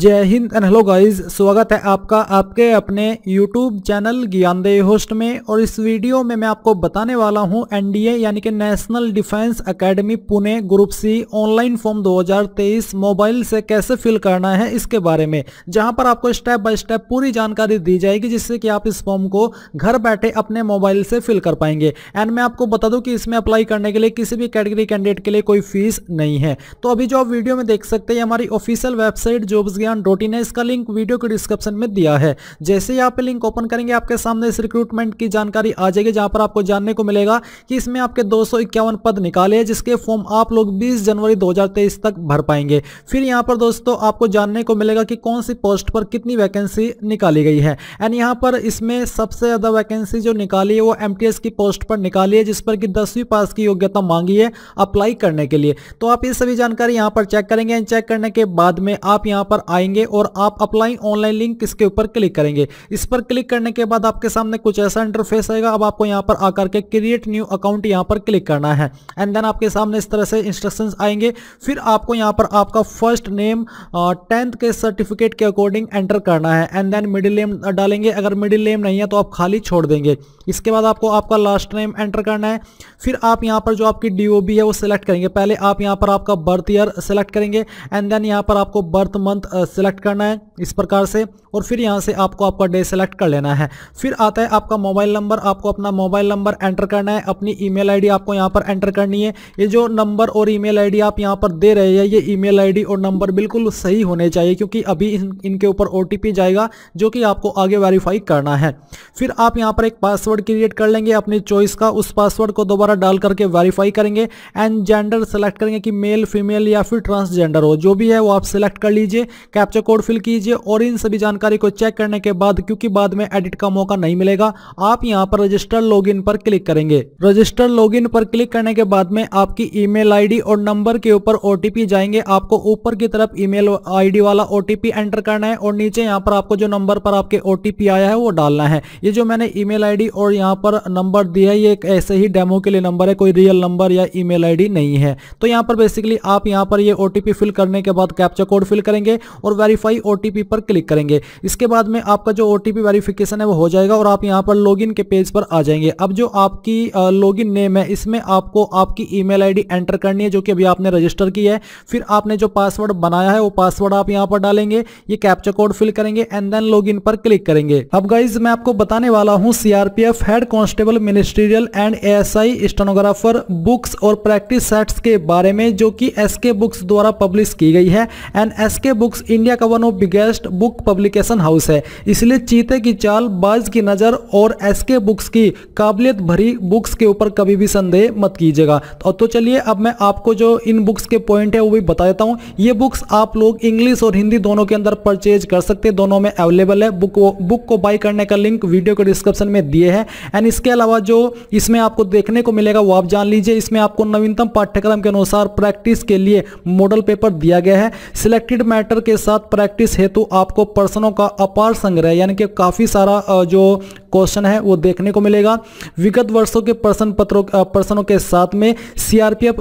जय Hind and hello guys स्वागत है आपका आपके अपने यूट्यूब चैनल ज्ञानदेय होस्ट में और इस वीडियो में मैं आपको बताने वाला हूं एनडीए यानी कि national defence academy Pune group C online form 2023 mobile से कैसे फिल करना है इसके बारे में जहां पर आपको स्टेप बाय स्टेप पूरी जानकारी दी जाएगी जिससे कि आप इस फॉर्म को घर बैठे अपने मोबाइल से फिल कर पाएंगे एंड मैं आपको बता दूँ कि इसमें अप्लाई करने के लिए किसी भी कैटेगरी कैंडिडेट के लिए कोई फीस नहीं है तो अभी जो आप वीडियो में देख सकते हैं हमारी official website jobs Gyan dot in है इसका लिंक वीडियो के डिस्क्रिप्शन में दिया है जैसे ही आप लिंक ओपन करेंगे आपके सामने इस रिक्रूटमेंट की जानकारी आ जाएगी जहाँ पर आपको जानने को मिलेगा कि इसमें आपके दो पद निकाले हैं जिसके फॉर्म आप लोग बीस जनवरी दो तक भर पाएंगे फिर यहाँ पर दोस्तों आपको जानने को मिलेगा कि कौन सी पोस्ट पर कितनी वैकेंसी निकाली गई है एंड यहाँ पर इसमें सबसे ज़्यादा वैकेंसी जो निकाली है वो एम की पोस्ट पर निकाली है जिस पर कि दसवीं पास की योग्यता मांगी है अप्लाई करने के लिए तो आप ये सभी जानकारी यहाँ पर चेक करेंगे एंड चेक करने के बाद में आप यहाँ पर आएंगे और आप अप्लाई ऑनलाइन लिंक इसके ऊपर क्लिक करेंगे इस पर क्लिक करने के बाद आपके सामने कुछ ऐसा इंटरफेस आएगा अब आपको यहाँ पर आकर के क्रिएट न्यू अकाउंट यहाँ पर क्लिक करना है एंड देन आपके सामने इस तरह से इंस्ट्रक्शन आएंगे फिर आपको यहाँ पर आपका फर्स्ट नेम टेंथ के सर्टिफिकेट के अकॉर्डिंग एंटर करना है एंड देन मिडिल नेम डालेंगे अगर मिडिल नेम नहीं है तो आप खाली छोड़ देंगे इसके बाद आपको आपका लास्ट नेम एंटर करना है फिर आप यहाँ पर जो आपकी डी है वो सिलेक्ट करेंगे पहले आप यहाँ पर आपका बर्थ ईयर सेलेक्ट करेंगे एंड देन यहाँ पर आपको बर्थ मंथ सेलेक्ट करना है इस प्रकार से और फिर यहाँ से आपको आपका डे सेलेक्ट कर लेना है फिर आता है आपका मोबाइल नंबर आपको अपना मोबाइल नंबर एंटर करना है अपनी ई मेल आपको यहाँ पर एंटर करनी है ये जो नंबर और ई मेल आप यहाँ पर दे रहे हैं ये ई मेल और नंबर बिल्कुल सही होने चाहिए क्योंकि अभी इन, इनके ऊपर ओ जाएगा जो कि आपको आगे वेरीफाई करना है फिर आप यहाँ पर एक पासवर्ड क्रिएट कर लेंगे अपनी चॉइस का उस पासवर्ड को दोबारा डाल करके वेरीफाई करेंगे एंड जेंडर सेलेक्ट करेंगे कि मेल फीमेल या फिर ट्रांसजेंडर हो जो भी है वो आप सेलेक्ट कर लीजिए कैप्चा कोड फिल कीजिए और इन सभी जानकारी को चेक करने के बाद क्योंकि बाद में एडिट का मौका नहीं मिलेगा आप यहाँ पर रजिस्टर लॉगिन पर क्लिक करेंगे रजिस्टर लॉगिन पर क्लिक करने के बाद में आपकी ईमेल आईडी और नंबर के ऊपर ओटीपी जाएंगे आपको ऊपर की तरफ ईमेल आईडी वाला ओटीपी एंटर करना है और नीचे यहाँ पर आपको जो नंबर पर आपके ओटीपी आया है वो डालना है ये जो मैंने ई मेल और यहाँ पर नंबर दिया है ये एक ऐसे ही डेमो के लिए नंबर है कोई रियल नंबर या ईमेल आईडी नहीं है तो यहाँ पर बेसिकली आप यहाँ पर ये ओटीपी फिल करने के बाद कैप्चर कोड फिल करेंगे और वेरीफाई ओ पर क्लिक करेंगे इसके बाद में आपका जो ओ वेरिफिकेशन है वो हो जाएगा और आप यहाँ पर लॉगिन के पेज पर आ जाएंगे अब जो आपकी लॉगिन नेम है इसमें आपको आपकी ईमेल आईडी एंटर करनी है जो कि अभी आपने रजिस्टर की है फिर आपने जो पासवर्ड बनाया है वो पासवर्ड आप यहाँ पर डालेंगे ये कैप्चर कोड फिल करेंगे एंड देन लॉगिन पर क्लिक करेंगे अब गाइज मैं आपको बताने वाला हूँ CRPF head constable ministerial and ASI stenographer books और प्रैक्टिस सेट्स के बारे में जो कि एसके बुक्स द्वारा पब्लिश की गई है एंड एसके बुक्स इंडिया का one of biggest book publication house है इसलिए चीते की चाल बाज की नज़र और एस के बुक्स की काबिलियत भरी बुक्स के ऊपर कभी भी संदेह मत कीजिएगा और तो, तो चलिए अब मैं आपको जो इन बुक्स के पॉइंट है वो भी बता देता हूँ ये बुक्स आप लोग इंग्लिश और हिंदी दोनों के अंदर परचेज कर सकते हैं दोनों में अवेलेबल है बुक बुक को बाई करने का लिंक वीडियो के डिस्क्रिप्शन में दिए है एंड इसके अलावा जो इसमें आपको देखने को मिलेगा वो आप जान लीजिए इसमें आपको नवीनतम पाठ्यक्रम के अनुसार प्रैक्टिस के लिए मॉडल पेपर दिया गया है सिलेक्टेड मैटर के के साथ प्रैक्टिस हेतु तो आपको प्रश्नों का अपार संग्रह यानी कि काफ़ी सारा जो क्वेश्चन है वो देखने को मिलेगा विगत वर्षों के प्रश्न पत्रों प्रश्नों के साथ में CRPF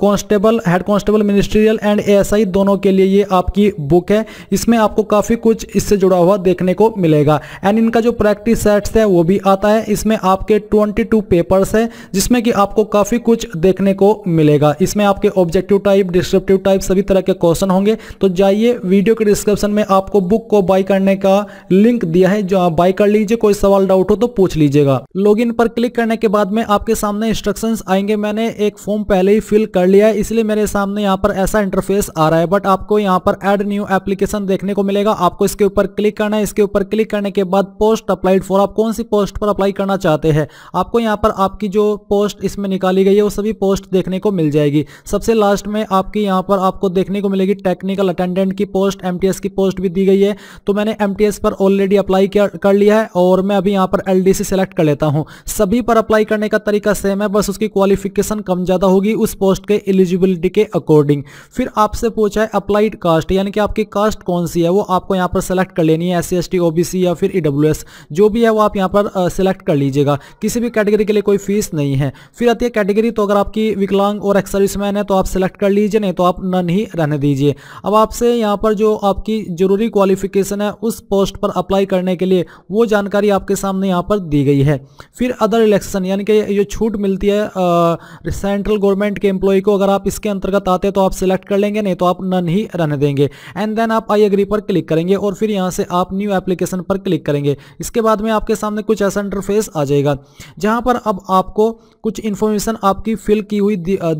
constable head constable ministerial and ASI दोनों के लिए ये आपकी बुक है इसमें आपको काफ़ी कुछ इससे जुड़ा हुआ देखने को मिलेगा एंड इनका जो प्रैक्टिस सेट्स है वो भी आता है इसमें आपके 22 पेपर्स है जिसमें कि आपको काफ़ी कुछ देखने को मिलेगा इसमें आपके ऑब्जेक्टिव टाइप डिस्क्रिप्टिव टाइप सभी तरह के क्वेश्चन होंगे तो जाइए वीडियो के डिस्क्रिप्शन में आपको बुक को बाय करने का लिंक दिया है जो आप बाय कर लीजिए कोई सवाल डाउट हो तो पूछ लीजिएगा लॉगिन पर क्लिक करने के बाद में आपके सामने इंस्ट्रक्शंस आएंगे मैंने एक फॉर्म पहले ही फिल कर लिया है इसलिए मेरे सामने यहाँ पर ऐसा इंटरफेस आ रहा है बट आपको यहाँ पर एड न्यू एप्लीकेशन देखने को मिलेगा आपको इसके ऊपर क्लिक करना है इसके ऊपर क्लिक करने के बाद पोस्ट अप्लाइड फॉर आप कौन सी पोस्ट पर अप्लाई करना चाहते हैं आपको यहाँ पर आपकी जो पोस्ट इसमें निकाली गई है वो सभी पोस्ट देखने को मिल जाएगी सबसे लास्ट में आपकी यहाँ पर आपको देखने को मिलेगी टेक्निकल अटेंडेंट की पोस्ट पोस्ट एम की पोस्ट भी दी गई है तो मैंने एम पर ऑलरेडी अप्लाई कर लिया है और मैं अभी यहाँ पर एल सेलेक्ट कर लेता हूँ सभी पर अप्लाई करने का तरीका सेम है बस उसकी क्वालिफिकेशन कम ज़्यादा होगी उस पोस्ट के एलिजिबिलिटी के अकॉर्डिंग फिर आपसे पूछा है अप्लाइड कास्ट यानी कि आपकी कास्ट कौन सी है वो आपको यहाँ पर सेलेक्ट कर लेनी है एस सी एस या फिर ई e जो भी है वो आप यहाँ पर सेलेक्ट कर लीजिएगा किसी भी कैटेगरी के लिए कोई फीस नहीं है फिर आती है कैटेगरी तो अगर आपकी विकलांग और एक्स है तो आप सेलेक्ट कर लीजिए नहीं तो आप नन ही रहने दीजिए अब आपसे यहाँ पर जो आपकी ज़रूरी क्वालिफिकेशन है उस पोस्ट पर अप्लाई करने के लिए वो जानकारी आपके सामने यहाँ पर दी गई है फिर अदर इलेक्शन यानी कि जो छूट मिलती है सेंट्रल गवर्नमेंट के एम्प्लॉय को अगर आप इसके अंतर्गत आते तो आप सिलेक्ट कर लेंगे नहीं तो आप नन ही रहने देंगे एंड देन आप आई एग्री पर क्लिक करेंगे और फिर यहाँ से आप न्यू एप्लीकेशन पर क्लिक करेंगे इसके बाद में आपके सामने कुछ ऐसा इंटरफेस आ जाएगा जहाँ पर अब आपको कुछ इन्फॉर्मेशन आपकी फिल की हुई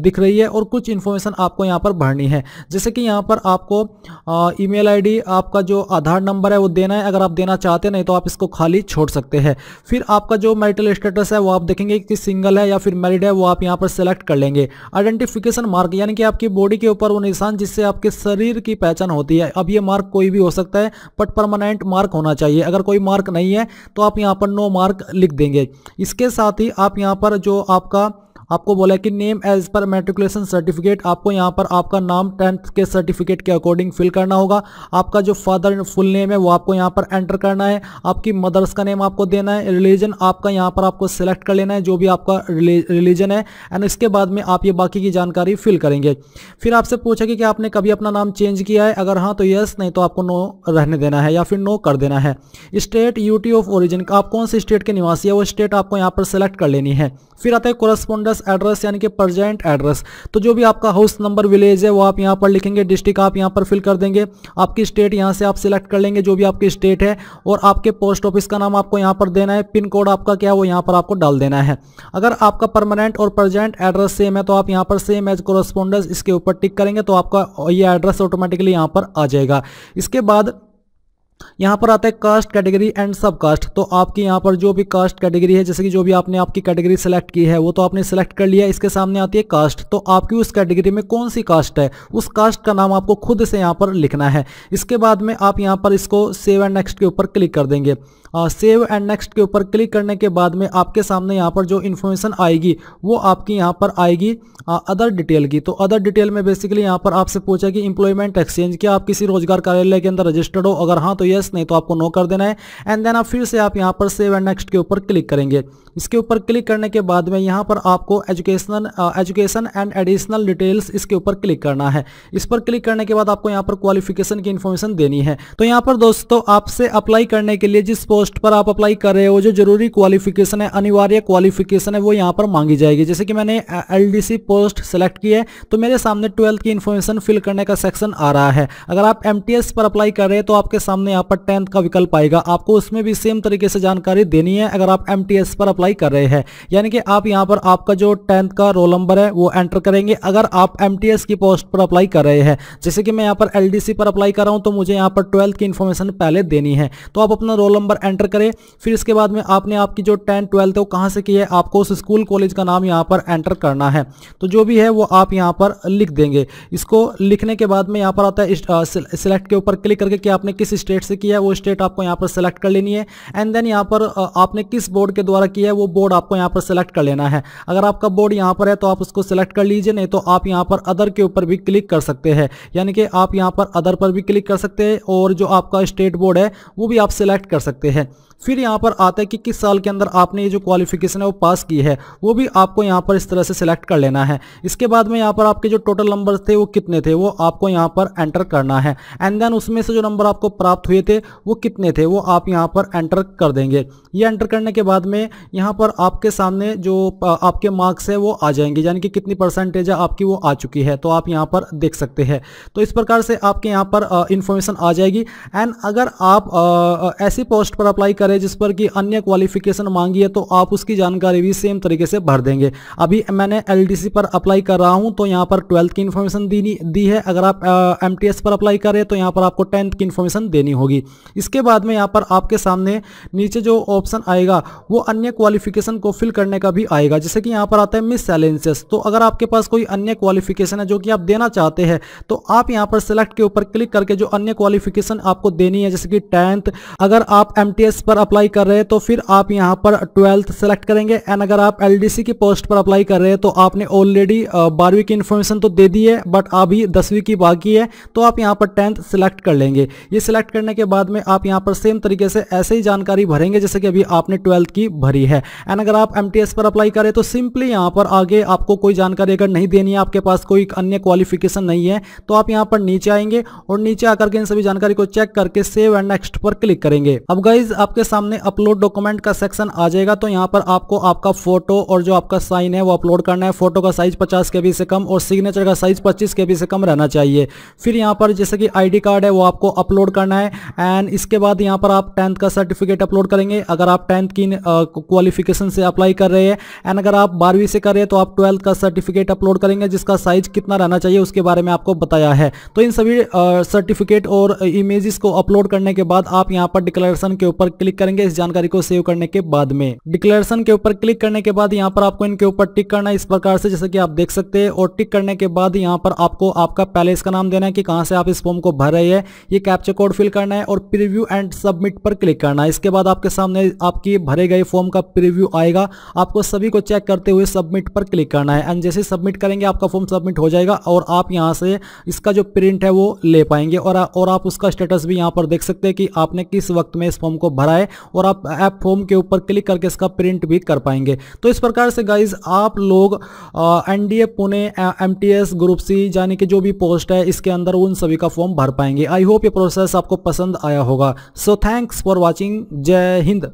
दिख रही है और कुछ इन्फॉर्मेशन आपको यहाँ पर भरनी है जैसे कि यहाँ पर आपको आ, ईमेल आईडी आपका जो आधार नंबर है वो देना है अगर आप देना चाहते नहीं तो आप इसको खाली छोड़ सकते हैं फिर आपका जो मेरिटल स्टेटस है वो आप देखेंगे कि सिंगल है या फिर मैरिड है वो आप यहाँ पर सेलेक्ट कर लेंगे आइडेंटिफिकेशन मार्क यानी कि आपकी बॉडी के ऊपर वो निशान जिससे आपके शरीर की पहचान होती है अब ये मार्क कोई भी हो सकता है बट परमानेंट मार्क होना चाहिए अगर कोई मार्क नहीं है तो आप यहाँ पर नो मार्क लिख देंगे इसके साथ ही आप यहाँ पर जो आपका आपको बोला कि name as per matriculation certificate आपको यहाँ पर आपका नाम टेंथ के सर्टिफिकेट के अकॉर्डिंग फिल करना होगा आपका जो फादर फुल नेम है वो आपको यहाँ पर एंटर करना है आपकी मदर्स का नेम आपको देना है रिलीजन आपका यहाँ पर आपको सेलेक्ट कर लेना है जो भी आपका रिलीजन है एंड इसके बाद में आप ये बाकी की जानकारी फिल करेंगे फिर आपसे पूछा कि आपने कभी अपना नाम चेंज किया है अगर हाँ तो यस नहीं तो आपको नो रहने देना है या फिर नो कर देना है स्टेट यूटी ऑफ ओरिजिन आप कौन से स्टेट के निवासी है वो स्टेट आपको यहाँ पर सेलेक्ट कर लेनी है फिर आता है कोरस्पॉन्डेंस प्लस एड्रेस यानी कि प्रजेंट एड्रेस तो जो भी आपका हाउस नंबर विलेज है वो आप यहाँ पर लिखेंगे डिस्ट्रिक्ट आप यहाँ पर फिल कर देंगे आपकी स्टेट यहाँ से आप सिलेक्ट कर लेंगे जो भी आपकी स्टेट है और आपके पोस्ट ऑफिस का नाम आपको यहाँ पर देना है पिन कोड आपका क्या है वो यहाँ पर आपको डाल देना है अगर आपका परमानेंट और प्रजेंट एड्रेस सेम है तो आप यहाँ पर सेम एज कोरस्पोंडेंस इसके ऊपर टिक करेंगे तो आपका ये एड्रेस ऑटोमेटिकली यहाँ पर आ जाएगा इसके बाद यहाँ पर आता है caste category and sub caste तो आपके यहाँ पर जो भी कास्ट कैटेगरी है जैसे कि जो भी आपने आपकी कैटेगरी सेलेक्ट की है वो तो आपने सेलेक्ट कर लिया इसके सामने आती है कास्ट तो आपकी उस कैटेगरी में कौन सी कास्ट है उस कास्ट का नाम आपको खुद से यहाँ पर लिखना है इसके बाद में आप यहाँ पर इसको सेव एंड नेक्स्ट के ऊपर क्लिक कर देंगे सेव एंड नेक्स्ट के ऊपर क्लिक करने के बाद में आपके सामने यहाँ पर जो इन्फॉर्मेशन आएगी वो आपकी यहाँ पर आएगी अदर डिटेल की तो अदर डिटेल में बेसिकली यहाँ पर आपसे पूछा कि इंप्लॉयमेंट एक्सचेंज क्या आप किसी रोजगार कार्यालय के अंदर रजिस्टर्ड हो अगर हाँ तो यस नहीं तो आपको नो कर देना है एंड देन आप फिर से आप यहाँ पर सेव एंड नेक्स्ट के ऊपर क्लिक करेंगे उसके ऊपर क्लिक करने के बाद में यहाँ पर आपको educational education and additional details इसके ऊपर क्लिक करना है इस पर क्लिक करने के बाद आपको यहाँ पर क्वालिफिकेशन की इन्फॉर्मेशन देनी है तो यहाँ पर दोस्तों आपसे अप्लाई करने के लिए जिस पोस्ट पर आप अप्लाई कर रहे हो जो जरूरी क्वालिफिकेशन है अनिवार्य क्वालिफिकेशन है वो यहाँ पर मांगी जाएगी जैसे कि मैंने एल पोस्ट सेलेक्ट की है तो मेरे सामने ट्वेल्थ की इन्फॉर्मेशन फिल करने का सेक्शन आ रहा है अगर आप एम पर अप्लाई कर रहे हैं तो आपके सामने यहाँ पर टेंथ का विकल्प आएगा आपको उसमें भी सेम तरीके से जानकारी देनी है अगर आप एम पर अप्लाई अप्लाई कर रहे हैं यानी कि आप यहाँ पर आपका जो टेंथ का रोल नंबर है वो एंटर करेंगे अगर आप एम की पोस्ट पर अप्लाई कर रहे हैं जैसे कि मैं यहाँ पर एल पर अप्लाई कर रहा हूँ तो मुझे यहाँ पर ट्वेल्थ की इन्फॉर्मेशन पहले देनी है तो आप अपना रोल नंबर एंटर करें फिर इसके बाद में आपने आपकी जो टेंथ ट्वेल्थ है वो कहाँ से की है आपको उस स्कूल कॉलेज का नाम यहाँ पर एंटर करना है तो जो भी है वो आप यहाँ पर लिख देंगे इसको लिखने के बाद में यहाँ पर आता है सिलेक्ट के ऊपर क्लिक करके कि आपने किस स्टेट से किया है वो स्टेट आपको यहाँ पर सेलेक्ट कर लेनी है एंड देन यहाँ पर आपने किस बोर्ड के द्वारा किया है वो बोर्ड आपको यहाँ पर सेलेक्ट कर लेना है अगर आपका बोर्ड यहाँ पर है तो आप उसको सेलेक्ट कर लीजिए नहीं तो आप यहाँ पर अदर के ऊपर भी क्लिक कर सकते हैं यानी कि आप यहाँ पर अदर पर भी क्लिक कर सकते हैं और जो आपका स्टेट बोर्ड है वो भी आप सिलेक्ट कर सकते हैं फिर यहाँ पर आता है कि किस साल के अंदर आपने ये जो क्वालिफिकेशन है वो पास की है वो भी आपको यहाँ पर इस तरह से सिलेक्ट कर लेना है इसके बाद में यहाँ पर आपके जो टोटल नंबर थे वो कितने थे वो आपको यहाँ पर एंटर करना है एंड देन उसमें से जो नंबर आपको प्राप्त हुए थे वो कितने थे वो आप यहाँ पर एंटर कर देंगे ये एंटर करने के बाद में यहाँ पर आपके सामने जो आपके मार्क्स हैं वो आ जाएंगे यानी कि कितनी परसेंटेज आपकी वो आ चुकी है तो आप यहाँ पर देख सकते हैं तो इस प्रकार से आपके यहाँ पर इन्फॉर्मेशन आ जाएगी एंड अगर आप ऐसी पोस्ट पर अप्लाई कर करे जिस पर कि अन्य क्वालिफिकेशन मांगी है तो आप उसकी जानकारी भी सेम तरीके से भर देंगे अभी मैंने एल पर अप्लाई कर रहा हूँ तो यहाँ पर ट्वेल्थ की इन्फॉर्मेशन देनी दी है अगर आप एम पर अप्लाई करें तो यहाँ पर आपको टेंथ की इन्फॉर्मेशन देनी होगी इसके बाद में यहाँ पर आपके सामने नीचे जो ऑप्शन आएगा वो अन्य क्वालिफिकेशन को फिल करने का भी आएगा जैसे कि यहाँ पर आता है मिस सैलेंसेस तो अगर आपके पास कोई अन्य क्वालिफिकेशन है जो कि आप देना चाहते हैं तो आप यहाँ पर सेलेक्ट के ऊपर क्लिक करके जो अन्य क्वालिफिकेशन आपको देनी है जैसे कि टेंथ अगर आप एम पर पर अप्लाई कर रहे हैं तो फिर आप यहाँ पर ट्वेल्थ सेलेक्ट करेंगे एंड अगर आप एलडीसी की पोस्ट पर अप्लाई कर रहे हैं तो आपने ऑलरेडी बारहवीं की इन्फॉर्मेशन तो दे दी है बट अभी दसवीं की बाकी है तो आप यहाँ पर टेंथ सेलेक्ट कर लेंगे ये सिलेक्ट करने के बाद में आप यहाँ पर सेम तरीके से ऐसे ही जानकारी भरेंगे जैसे कि अभी आपने ट्वेल्थ की भरी है एंड अगर आप एम पर अप्लाई करें तो सिंपली यहाँ पर आगे आपको कोई जानकारी अगर नहीं देनी है आपके पास कोई अन्य क्वालिफिकेशन नहीं है तो आप यहाँ पर नीचे आएंगे और नीचे आकर के इन सभी जानकारी को चेक करके सेव एंड नेक्स्ट पर क्लिक करेंगे अब गाइज आपके सामने अपलोड डॉक्यूमेंट का सेक्शन आ जाएगा तो यहाँ पर आपको आपका फोटो और जो आपका साइन है वो अपलोड करना है फोटो का साइज 50 के से कम और सिग्नेचर का साइज 25 के से कम रहना चाहिए फिर यहाँ पर जैसे कि आईडी कार्ड है वो आपको अपलोड करना है एंड इसके बाद यहाँ पर आप टेंथ का सर्टिफिकेट अपलोड करेंगे अगर आप टेंथ की क्वालिफिकेशन से अप्लाई कर रहे हैं एंड अगर आप बारहवीं से कर रहे हैं तो आप ट्वेल्थ का सर्टिफिकेट अपलोड करेंगे जिसका साइज कितना रहना चाहिए उसके बारे में आपको बताया है तो इन सभी सर्टिफिकेट और इमेजेस को अपलोड करने के बाद आप यहाँ पर डिक्लेरेशन के ऊपर क्लिक क्लिक करेंगे इस जानकारी को सेव करने के बाद में डिक्लेरेशन के ऊपर क्लिक करने के बाद यहाँ पर आपको इनके ऊपर टिक करना है इस प्रकार से जैसे कि आप देख सकते हैं और टिक करने के बाद यहाँ पर आपको आपका पहले इसका नाम देना है कि कहाँ से आप इस फॉर्म को भर रहे हैं ये कैप्चर कोड फिल करना है और प्रिव्यू एंड सबमिट पर क्लिक करना है इसके बाद आपके सामने आपकी भरे गए फॉर्म का प्रिव्यू आएगा आपको सभी को चेक करते हुए सबमिट पर क्लिक करना है एंड जैसे सबमिट करेंगे आपका फॉर्म सबमिट हो जाएगा और आप यहाँ से इसका जो प्रिंट है वो ले पाएंगे और, और आप उसका स्टेटस भी यहाँ पर देख सकते हैं कि आपने किस वक्त में इस फॉर्म को भरा है और आप ऐप फॉर्म के ऊपर क्लिक करके इसका प्रिंट भी कर पाएंगे तो इस प्रकार से गाइज आप लोग N D Pune M group C यानी कि जो भी पोस्ट है इसके अंदर उन सभी का फॉर्म भर पाएंगे आई होप ये प्रोसेस आपको पसंद आया होगा सो थैंक्स फॉर वॉचिंग जय हिंद